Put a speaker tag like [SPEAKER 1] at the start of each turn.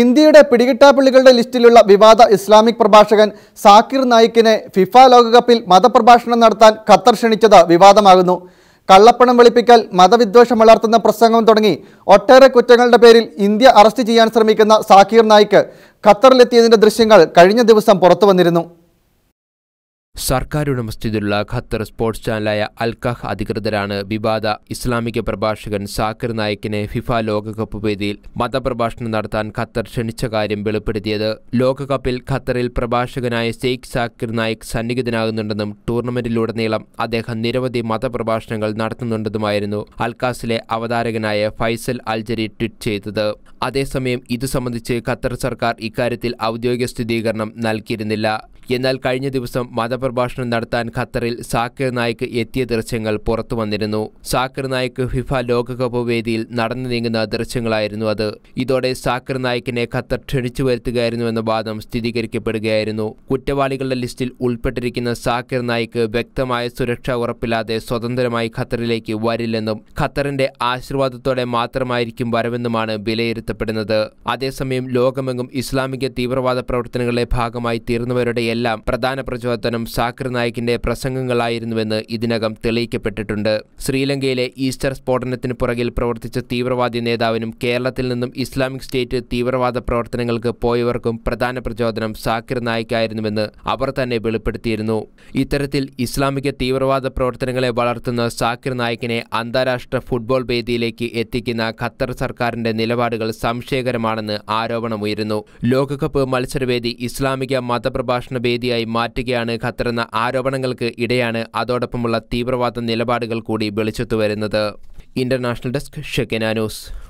[SPEAKER 1] ഇന്ത്യയുടെ പിടികിട്ടാപ്പുള്ളികളുടെ ലിസ്റ്റിലുള്ള വിവാദ ഇസ്ലാമിക് പ്രഭാഷകൻ സാക്കിർ നായിക്കിനെ ഫിഫ ലോകകപ്പിൽ മതപ്രഭാഷണം നടത്താൻ ഖത്തർ ക്ഷണിച്ചത് വിവാദമാകുന്നു കള്ളപ്പണം വെളിപ്പിക്കൽ മതവിദ്വേഷം വളർത്തുന്ന പ്രസംഗം തുടങ്ങി ഒട്ടേറെ കുറ്റങ്ങളുടെ പേരിൽ ഇന്ത്യ അറസ്റ്റ് ചെയ്യാൻ ശ്രമിക്കുന്ന സാക്കിർ നായിക്ക് ഖത്തറിലെത്തിയതിൻ്റെ ദൃശ്യങ്ങൾ കഴിഞ്ഞ ദിവസം പുറത്തു വന്നിരുന്നു
[SPEAKER 2] സർക്കാർ ഖത്തർ സ്പോർട്സ് ചാനലായ അൽഖഹ് അധികൃതരാണ് വിവാദ ഇസ്ലാമിക പ്രഭാഷകൻ സാക്കിർ നായിക്കിനെ ഫിഫ ലോകകപ്പ് വേദിയിൽ മതപ്രഭാഷണം നടത്താൻ ഖത്തർ ക്ഷണിച്ച കാര്യം വെളിപ്പെടുത്തിയത് ലോകകപ്പിൽ ഖത്തറിൽ പ്രഭാഷകനായ സെയ്ഖ് സാക്കിർ നായിക് സന്നിഹിതനാകുന്നുണ്ടെന്നും ടൂർണമെന്റിലുടനീളം അദ്ദേഹം നിരവധി മതപ്രഭാഷണങ്ങൾ നടത്തുന്നുണ്ടെന്നുമായിരുന്നു അൽഖാസിലെ അവതാരകനായ ഫൈസൽ അൽജരി ട്വീറ്റ് ചെയ്തത് അതേസമയം ഇതു സംബന്ധിച്ച് ഖത്തർ സർക്കാർ ഇക്കാര്യത്തിൽ ഔദ്യോഗിക സ്ഥിരീകരണം നൽകിയിരുന്നില്ല എന്നാൽ കഴിഞ്ഞ ദിവസം മതപ്രഭാഷണം നടത്താൻ ഖത്തറിൽ സാക്കിർ നായിക്ക് എത്തിയ ദൃശ്യങ്ങൾ പുറത്തു വന്നിരുന്നു സാക്കിർ നായിക്ക് ഫിഫ ലോകകപ്പ് വേദിയിൽ നടന്നു നീങ്ങുന്ന ദൃശ്യങ്ങളായിരുന്നു അത് ഇതോടെ സാക്കിർ നായിക്കിനെ ഖത്തർ ക്ഷണിച്ചു വരുത്തുകയായിരുന്നുവെന്ന വാദം സ്ഥിരീകരിക്കപ്പെടുകയായിരുന്നു കുറ്റവാളികളുടെ ലിസ്റ്റിൽ ഉൾപ്പെട്ടിരിക്കുന്ന സാക്കിർ നായിക്ക് വ്യക്തമായ സുരക്ഷ ഉറപ്പില്ലാതെ സ്വതന്ത്രമായി ഖത്തറിലേക്ക് വരില്ലെന്നും ഖത്തറിന്റെ ആശീർവാദത്തോടെ മാത്രമായിരിക്കും വരവെന്നുമാണ് വിലയിരുത്തപ്പെടുന്നത് അതേസമയം ലോകമെങ്ങും ഇസ്ലാമിക തീവ്രവാദ പ്രവർത്തനങ്ങളുടെ ഭാഗമായി തീർന്നവരുടെ എല്ലാം പ്രധാന പ്രചോദനം സാക്കർ നായിക്കിന്റെ പ്രസംഗങ്ങളായിരുന്നുവെന്ന് ഇതിനകം തെളിയിക്കപ്പെട്ടിട്ടുണ്ട് ശ്രീലങ്കയിലെ ഈസ്റ്റർ സ്ഫോടനത്തിന് പുറകിൽ പ്രവർത്തിച്ച തീവ്രവാദി നേതാവിനും കേരളത്തിൽ നിന്നും ഇസ്ലാമിക് സ്റ്റേറ്റ് തീവ്രവാദ പ്രവർത്തനങ്ങൾക്ക് പോയവർക്കും പ്രധാന പ്രചോദനം സാക്കർ നായിക്കായിരുന്നുവെന്ന് അവർ തന്നെ വെളിപ്പെടുത്തിയിരുന്നു ഇത്തരത്തിൽ ഇസ്ലാമിക തീവ്രവാദ പ്രവർത്തനങ്ങളെ വളർത്തുന്ന സാക്കിർ നായിക്കിനെ അന്താരാഷ്ട്ര ഫുട്ബോൾ വേദിയിലേക്ക് എത്തിക്കുന്ന ഖത്തർ സർക്കാരിന്റെ നിലപാടുകൾ സംശയകരമാണെന്ന് ആരോപണമുയരുന്നു ലോകകപ്പ് മത്സരവേദി ഇസ്ലാമിക മതപ്രഭാഷണ വേദിയായി മാറ്റുകയാണ് ഖത്തറെന്ന ആരോപണങ്ങൾക്ക് ഇടയാണ് അതോടൊപ്പമുള്ള തീവ്രവാദ നിലപാടുകൾ കൂടി വെളിച്ചത്തു വരുന്നത് ഇന്റർനാഷണൽ ഡെസ്ക് ഷെക്കനാനൂസ്